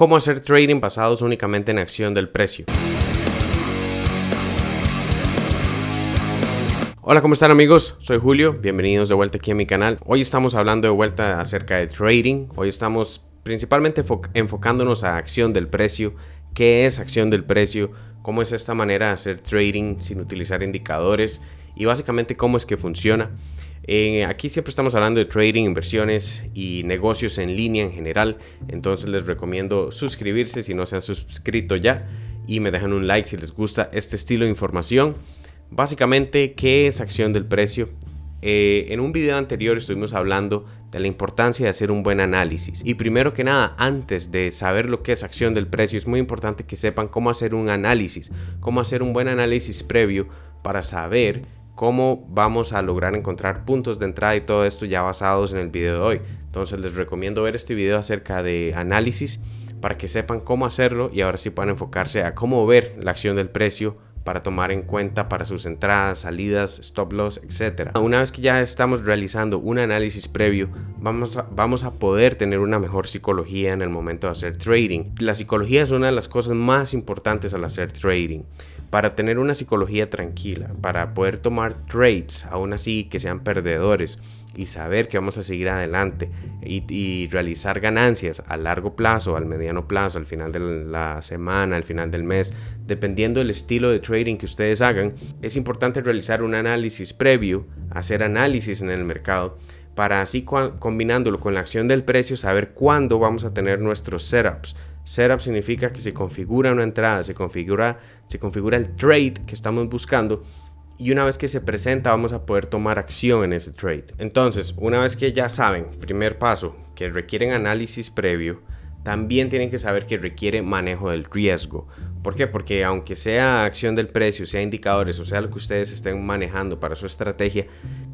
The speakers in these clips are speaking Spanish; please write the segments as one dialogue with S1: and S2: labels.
S1: cómo hacer trading basados únicamente en acción del precio. Hola, ¿cómo están amigos? Soy Julio, bienvenidos de vuelta aquí a mi canal. Hoy estamos hablando de vuelta acerca de trading. Hoy estamos principalmente enfocándonos a acción del precio. ¿Qué es acción del precio? ¿Cómo es esta manera de hacer trading sin utilizar indicadores? Y básicamente cómo es que funciona. Eh, aquí siempre estamos hablando de trading, inversiones y negocios en línea en general. Entonces les recomiendo suscribirse si no se han suscrito ya y me dejan un like si les gusta este estilo de información. Básicamente, ¿qué es acción del precio? Eh, en un video anterior estuvimos hablando de la importancia de hacer un buen análisis. Y primero que nada, antes de saber lo que es acción del precio, es muy importante que sepan cómo hacer un análisis, cómo hacer un buen análisis previo para saber cómo vamos a lograr encontrar puntos de entrada y todo esto ya basados en el video de hoy. Entonces les recomiendo ver este video acerca de análisis para que sepan cómo hacerlo y ahora sí puedan enfocarse a cómo ver la acción del precio para tomar en cuenta para sus entradas, salidas, stop loss, etc. Una vez que ya estamos realizando un análisis previo, vamos a, vamos a poder tener una mejor psicología en el momento de hacer trading. La psicología es una de las cosas más importantes al hacer trading para tener una psicología tranquila, para poder tomar trades, aún así que sean perdedores, y saber que vamos a seguir adelante y, realizar ganancias a largo plazo, al mediano plazo, al final de la semana, al final del mes, dependiendo del estilo de trading que ustedes hagan, es importante realizar un análisis previo, hacer análisis en el mercado para así combinándolo con la acción del precio saber cuándo vamos a tener nuestros setups Setup significa que se configura una entrada, se configura, se configura el trade que estamos buscando y una vez que se presenta vamos a poder tomar acción en ese trade. Entonces, una vez que ya saben, primer paso, que requieren análisis previo, también tienen que saber que requiere manejo del riesgo. ¿Por qué? Porque aunque sea acción del precio, sea indicadores o sea lo que ustedes estén manejando para su estrategia,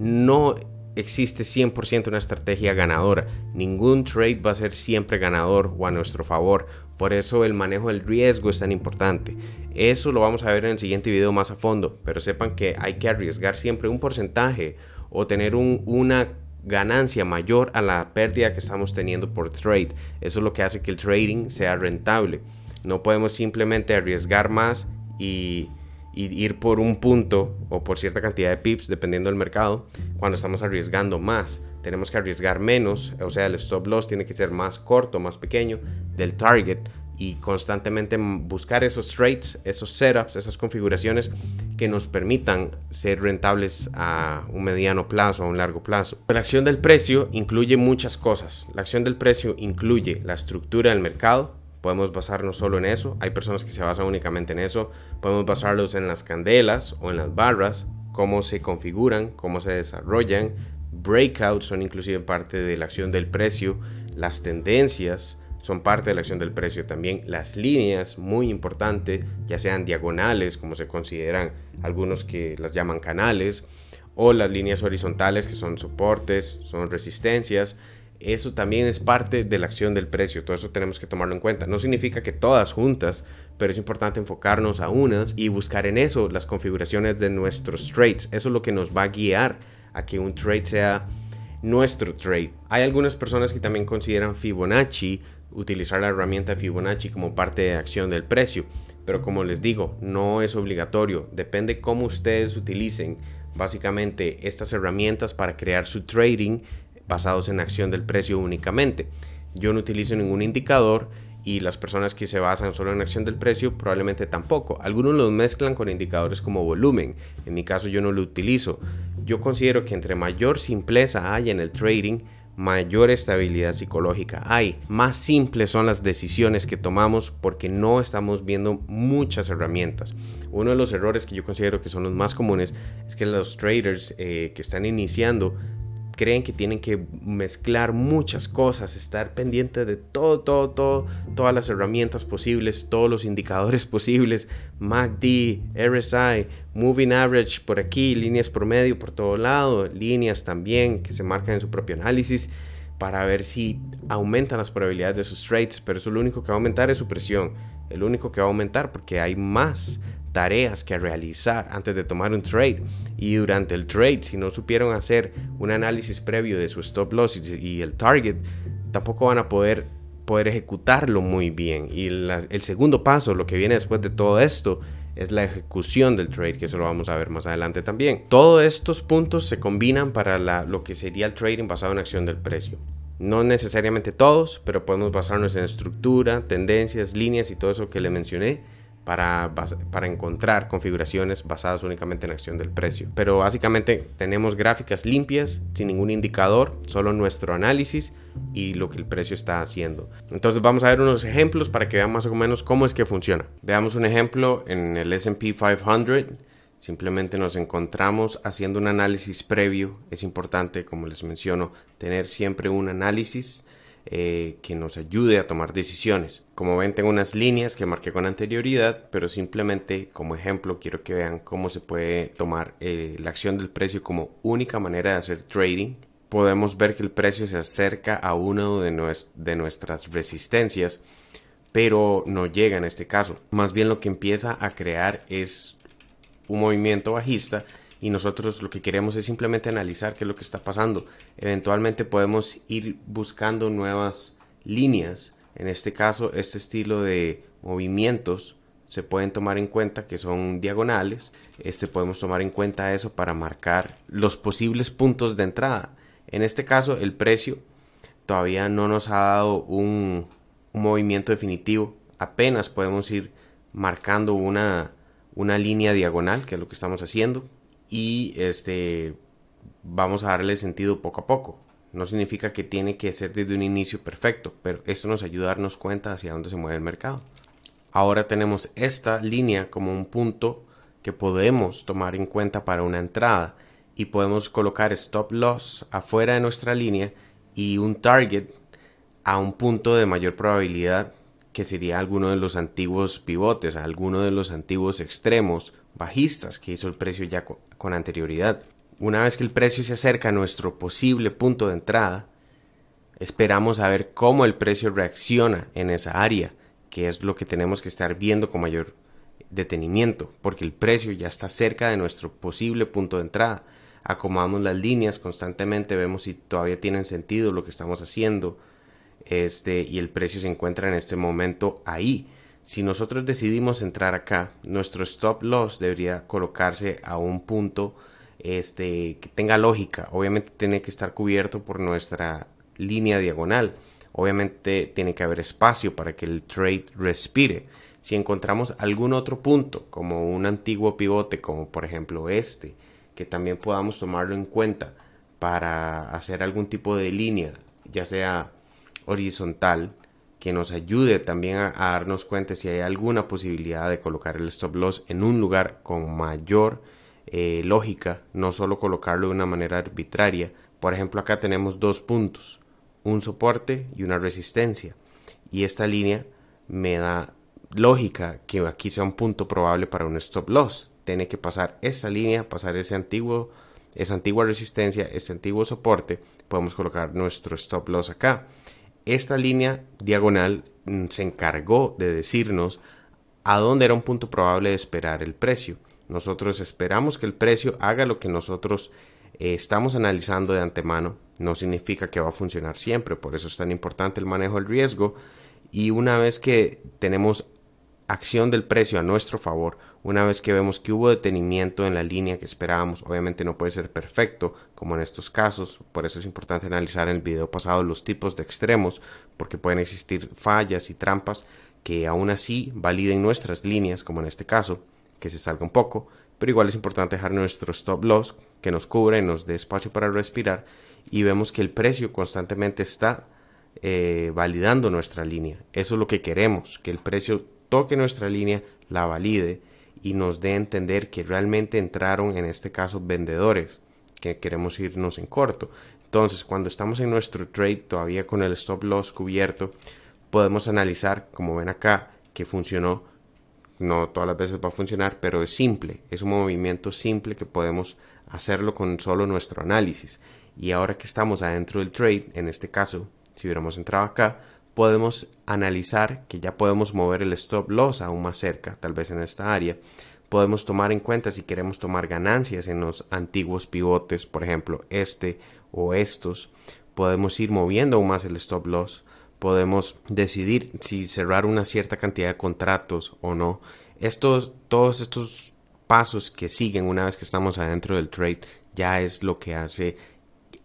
S1: no existe 100% una estrategia ganadora. Ningún trade va a ser siempre ganador o a nuestro favor. Por eso el manejo del riesgo es tan importante. Eso lo vamos a ver en el siguiente video más a fondo, pero sepan que hay que arriesgar siempre un porcentaje o tener una ganancia mayor a la pérdida que estamos teniendo por trade. Eso es lo que hace que el trading sea rentable. No podemos simplemente arriesgar más y y ir por un punto o por cierta cantidad de pips, dependiendo del mercado, cuando estamos arriesgando más. Tenemos que arriesgar menos, o sea, el stop loss tiene que ser más corto, más pequeño del target y constantemente buscar esos trades, esos setups, esas configuraciones que nos permitan ser rentables a un mediano plazo, a un largo plazo. La acción del precio incluye muchas cosas. La acción del precio incluye la estructura del mercado, podemos basarnos solo en eso, hay personas que se basan únicamente en eso, podemos basarlos en las candelas o en las barras, cómo se configuran, cómo se desarrollan, breakouts son inclusive parte de la acción del precio, las tendencias son parte de la acción del precio también, las líneas, muy importante, ya sean diagonales, como se consideran algunos que las llaman canales, o las líneas horizontales, que son soportes, son resistencias, eso también es parte de la acción del precio, todo eso tenemos que tomarlo en cuenta. No significa que todas juntas, pero es importante enfocarnos a unas y buscar en eso las configuraciones de nuestros trades. Eso es lo que nos va a guiar a que un trade sea nuestro trade. Hay algunas personas que también consideran Fibonacci, utilizar la herramienta Fibonacci como parte de acción del precio, pero como les digo, no es obligatorio, depende cómo ustedes utilicen básicamente estas herramientas para crear su trading basados en acción del precio únicamente. Yo no utilizo ningún indicador y las personas que se basan solo en acción del precio probablemente tampoco. Algunos los mezclan con indicadores como volumen. En mi caso yo no lo utilizo. Yo considero que entre mayor simpleza hay en el trading, mayor estabilidad psicológica hay, más simples son las decisiones que tomamos porque no estamos viendo muchas herramientas. Uno de los errores que yo considero que son los más comunes es que los traders eh, que están iniciando creen que tienen que mezclar muchas cosas, estar pendiente de todo, todo, todo, todas las herramientas posibles, todos los indicadores posibles, MACD, RSI, Moving Average por aquí, líneas promedio por todo lado, líneas también que se marcan en su propio análisis para ver si aumentan las probabilidades de sus trades, pero eso lo único que va a aumentar es su presión, el único que va a aumentar porque hay más tareas que realizar antes de tomar un trade y durante el trade si no supieron hacer un análisis previo de su stop loss y el target tampoco van a poder poder ejecutarlo muy bien y el segundo paso lo que viene después de todo esto es la ejecución del trade, que eso lo vamos a ver más adelante también. Todos estos puntos se combinan para lo que sería el trading basado en acción del precio. No necesariamente todos, pero podemos basarnos en estructura, tendencias, líneas y todo eso que le mencioné para, encontrar configuraciones basadas únicamente en la acción del precio. Pero básicamente tenemos gráficas limpias, sin ningún indicador, solo nuestro análisis y lo que el precio está haciendo. Entonces vamos a ver unos ejemplos para que vean más o menos cómo es que funciona. Veamos un ejemplo en el SP 500. Simplemente nos encontramos haciendo un análisis previo. Es importante, como les menciono, tener siempre un análisis eh, que nos ayude a tomar decisiones. Como ven tengo unas líneas que marqué con anterioridad, pero simplemente como ejemplo quiero que vean cómo se puede tomar eh, la acción del precio como única manera de hacer trading. Podemos ver que el precio se acerca a una de, de nuestras resistencias, pero no llega en este caso. Más bien lo que empieza a crear es un movimiento bajista y nosotros lo que queremos es simplemente analizar qué es lo que está pasando. Eventualmente podemos ir buscando nuevas líneas. En este caso, este estilo de movimientos se pueden tomar en cuenta que son diagonales. Este podemos tomar en cuenta eso para marcar los posibles puntos de entrada. En este caso, el precio todavía no nos ha dado un, movimiento definitivo. Apenas podemos ir marcando una, una línea diagonal, que es lo que estamos haciendo y este vamos a darle sentido poco a poco. No significa que tiene que ser desde un inicio perfecto, pero eso nos ayuda a darnos cuenta hacia dónde se mueve el mercado. Ahora tenemos esta línea como un punto que podemos tomar en cuenta para una entrada y podemos colocar stop loss afuera de nuestra línea y un target a un punto de mayor probabilidad que sería alguno de los antiguos pivotes, alguno de los antiguos extremos bajistas que hizo el precio ya con, anterioridad. Una vez que el precio se acerca a nuestro posible punto de entrada, esperamos a ver cómo el precio reacciona en esa área, que es lo que tenemos que estar viendo con mayor detenimiento, porque el precio ya está cerca de nuestro posible punto de entrada. Acomodamos las líneas constantemente, vemos si todavía tienen sentido lo que estamos haciendo, este, y el precio se encuentra en este momento ahí. Si nosotros decidimos entrar acá, nuestro stop loss debería colocarse a un punto este, que tenga lógica. Obviamente tiene que estar cubierto por nuestra línea diagonal. Obviamente tiene que haber espacio para que el trade respire. Si encontramos algún otro punto, como un antiguo pivote, como por ejemplo este, que también podamos tomarlo en cuenta para hacer algún tipo de línea, ya sea horizontal que nos ayude también a, darnos cuenta si hay alguna posibilidad de colocar el stop loss en un lugar con mayor eh, lógica, no solo colocarlo de una manera arbitraria. Por ejemplo, acá tenemos dos puntos, un soporte y una resistencia. Y esta línea me da lógica que aquí sea un punto probable para un stop loss. Tiene que pasar esta línea, pasar ese antiguo, esa antigua resistencia, ese antiguo soporte. Podemos colocar nuestro stop loss acá esta línea diagonal mm, se encargó de decirnos a dónde era un punto probable de esperar el precio. Nosotros esperamos que el precio haga lo que nosotros eh, estamos analizando de antemano. No significa que va a funcionar siempre, por eso es tan importante el manejo del riesgo. Y una vez que tenemos acción del precio a nuestro favor una vez que vemos que hubo detenimiento en la línea que esperábamos. Obviamente no puede ser perfecto como en estos casos, por eso es importante analizar en el video pasado los tipos de extremos porque pueden existir fallas y trampas que aún así validen nuestras líneas como en este caso, que se salga un poco, pero igual es importante dejar nuestro stop loss que nos cubre, nos dé espacio para respirar y vemos que el precio constantemente está eh, validando nuestra línea. Eso es lo que queremos, que el precio toque nuestra línea, la valide y nos dé a entender que realmente entraron, en este caso, vendedores, que queremos irnos en corto. Entonces, cuando estamos en nuestro trade todavía con el stop loss cubierto, podemos analizar, como ven acá, que funcionó. No todas las veces va a funcionar, pero es simple. Es un movimiento simple que podemos hacerlo con solo nuestro análisis. Y ahora que estamos adentro del trade, en este caso, si hubiéramos entrado acá, podemos analizar que ya podemos mover el stop loss aún más cerca, tal vez en esta área. Podemos tomar en cuenta si queremos tomar ganancias en los antiguos pivotes, por ejemplo, este o estos. Podemos ir moviendo aún más el stop loss. Podemos decidir si cerrar una cierta cantidad de contratos o no. Estos, todos estos pasos que siguen una vez que estamos adentro del trade ya es lo que hace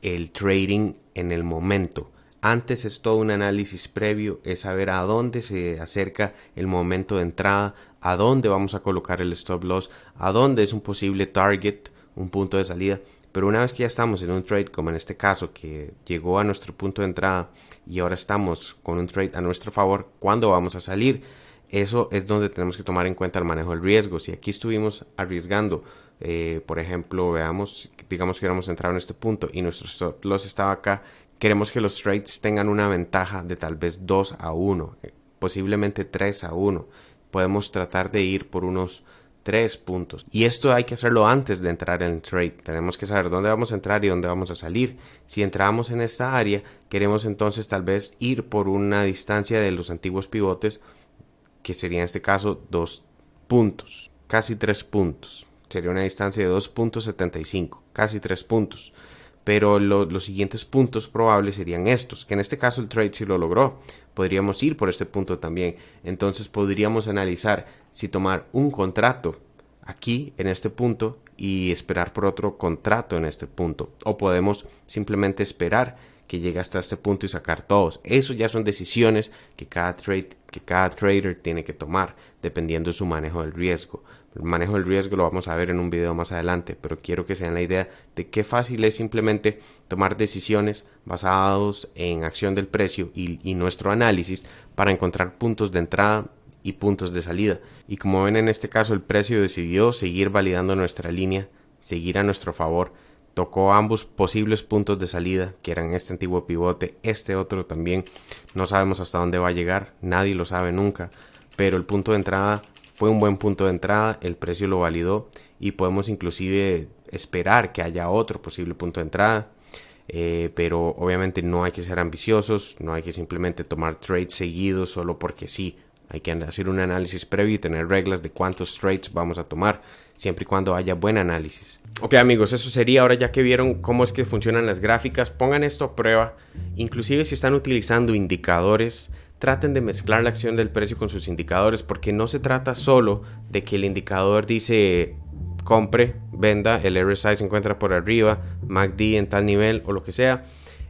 S1: el trading en el momento antes es todo un análisis previo, es saber a dónde se acerca el momento de entrada, a dónde vamos a colocar el stop loss, a dónde es un posible target, un punto de salida. Pero una vez que ya estamos en un trade, como en este caso, que llegó a nuestro punto de entrada y ahora estamos con un trade a nuestro favor, ¿cuándo vamos a salir? Eso es donde tenemos que tomar en cuenta el manejo del riesgo. Si aquí estuvimos arriesgando, eh, por ejemplo, veamos, digamos que hubiéramos entrado en este punto y nuestro stop loss estaba acá Queremos que los trades tengan una ventaja de tal vez 2 a 1, eh, posiblemente 3 a 1. Podemos tratar de ir por unos 3 puntos. Y esto hay que hacerlo antes de entrar en el trade. Tenemos que saber dónde vamos a entrar y dónde vamos a salir. Si entramos en esta área, queremos entonces tal vez ir por una distancia de los antiguos pivotes, que sería en este caso 2 puntos, casi 3 puntos. Sería una distancia de 2.75, casi 3 puntos pero los siguientes puntos probables serían estos, que en este caso el trade sí lo logró. Podríamos ir por este punto también. Entonces podríamos analizar si tomar un contrato aquí en este punto y esperar por otro contrato en este punto. O podemos simplemente esperar que llegue hasta este punto y sacar todos. Eso ya son decisiones que cada, que cada trader tiene que tomar dependiendo de su manejo del riesgo. El manejo del riesgo lo vamos a ver en un video más adelante, pero quiero que se den la idea de qué fácil es simplemente tomar decisiones basados en acción del precio y, y nuestro análisis para encontrar puntos de entrada y puntos de salida. Y como ven en este caso el precio decidió seguir validando nuestra línea, seguir a nuestro favor tocó ambos posibles puntos de salida, que eran este antiguo pivote, este otro también. No sabemos hasta dónde va a llegar, nadie lo sabe nunca, pero el punto de entrada fue un buen punto de entrada, el precio lo validó y podemos inclusive esperar que haya otro posible punto de entrada. Eh, pero obviamente no hay que ser ambiciosos, no hay que simplemente tomar trades seguidos solo porque sí. Hay que hacer un análisis previo y tener reglas de cuántos trades vamos a tomar, siempre y cuando haya buen análisis. Ok amigos, eso sería ahora ya que vieron cómo es que funcionan las gráficas, pongan esto a prueba. Inclusive si están utilizando indicadores, traten de mezclar la acción del precio con sus indicadores, porque no se trata solo de que el indicador dice compre, venda, el RSI se encuentra por arriba, MACD en tal nivel o lo que sea.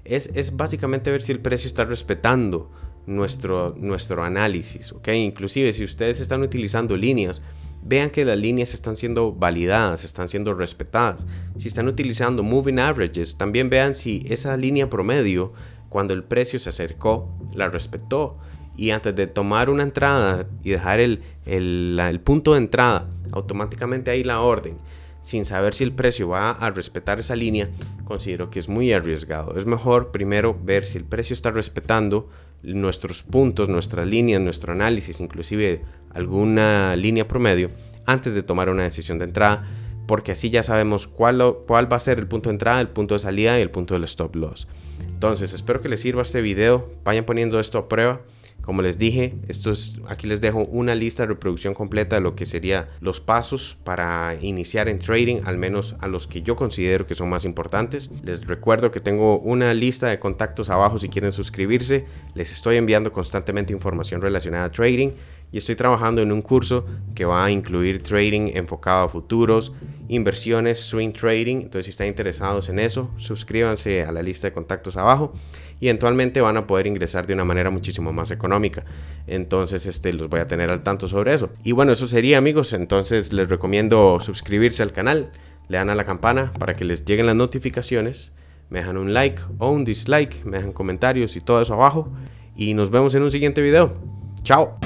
S1: Es, es básicamente ver si el precio está respetando nuestro, nuestro análisis, ¿ok? Inclusive si ustedes están utilizando líneas, vean que las líneas están siendo validadas, están siendo respetadas. Si están utilizando moving averages, también vean si esa línea promedio cuando el precio se acercó, la respetó y antes de tomar una entrada y dejar el, punto de entrada, automáticamente ahí la orden, sin saber si el precio va a respetar esa línea, considero que es muy arriesgado. Es mejor primero ver si el precio está respetando nuestros puntos, nuestras líneas, nuestro análisis, inclusive alguna línea promedio, antes de tomar una decisión de entrada, porque así ya sabemos cuál, cuál va a ser el punto de entrada, el punto de salida y el punto del stop loss. Entonces, espero que les sirva este video. Vayan poniendo esto a prueba. Como les dije, esto aquí les dejo una lista de reproducción completa de lo que serían los pasos para iniciar en trading, al menos a los que yo considero que son más importantes. Les recuerdo que tengo una lista de contactos abajo si quieren suscribirse. Les estoy enviando constantemente información relacionada a trading y estoy trabajando en un curso que va a incluir trading enfocado a futuros, inversiones, swing trading. Entonces, si están interesados en eso, suscríbanse a la lista de contactos abajo y eventualmente van a poder ingresar de una manera muchísimo más económica. Entonces, este, los voy a tener al tanto sobre eso. Y bueno, eso sería, amigos. Entonces, les recomiendo suscribirse al canal, le dan a la campana para que les lleguen las notificaciones, me dejan un like o un dislike, me dejan comentarios y todo eso abajo. Y nos vemos en un siguiente video. Chao.